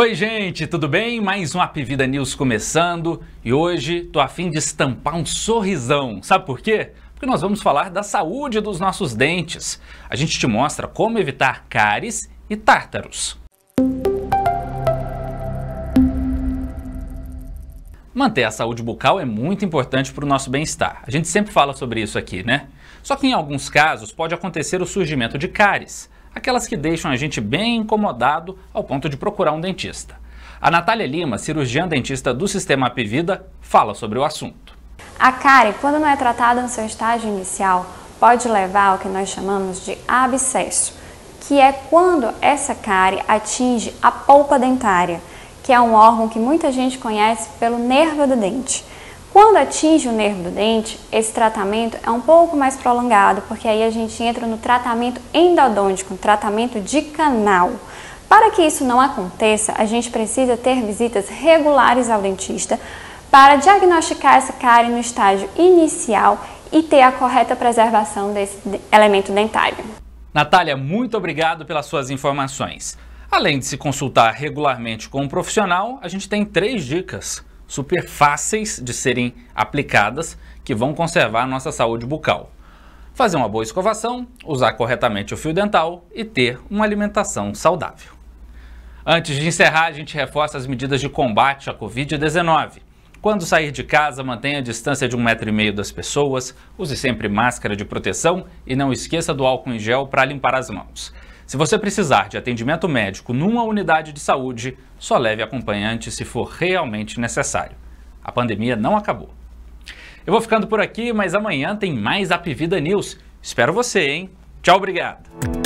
Oi, gente, tudo bem? Mais um App Vida News começando e hoje tô afim de estampar um sorrisão. Sabe por quê? Porque nós vamos falar da saúde dos nossos dentes. A gente te mostra como evitar cáries e tártaros. Manter a saúde bucal é muito importante para o nosso bem-estar. A gente sempre fala sobre isso aqui, né? Só que em alguns casos pode acontecer o surgimento de cáries aquelas que deixam a gente bem incomodado ao ponto de procurar um dentista. A Natália Lima, cirurgiã dentista do Sistema Apivida, fala sobre o assunto. A cárie, quando não é tratada no seu estágio inicial, pode levar ao que nós chamamos de abscesso, que é quando essa cárie atinge a polpa dentária, que é um órgão que muita gente conhece pelo nervo do dente. Quando atinge o nervo do dente, esse tratamento é um pouco mais prolongado, porque aí a gente entra no tratamento endodôntico, tratamento de canal. Para que isso não aconteça, a gente precisa ter visitas regulares ao dentista para diagnosticar essa cárie no estágio inicial e ter a correta preservação desse elemento dentário. Natália, muito obrigado pelas suas informações. Além de se consultar regularmente com um profissional, a gente tem três dicas super fáceis de serem aplicadas que vão conservar a nossa saúde bucal. Fazer uma boa escovação, usar corretamente o fio dental e ter uma alimentação saudável. Antes de encerrar, a gente reforça as medidas de combate à Covid-19. Quando sair de casa, mantenha a distância de um metro e meio das pessoas, use sempre máscara de proteção e não esqueça do álcool em gel para limpar as mãos. Se você precisar de atendimento médico numa unidade de saúde, só leve acompanhante se for realmente necessário. A pandemia não acabou. Eu vou ficando por aqui, mas amanhã tem mais App Vida News. Espero você, hein? Tchau, obrigado!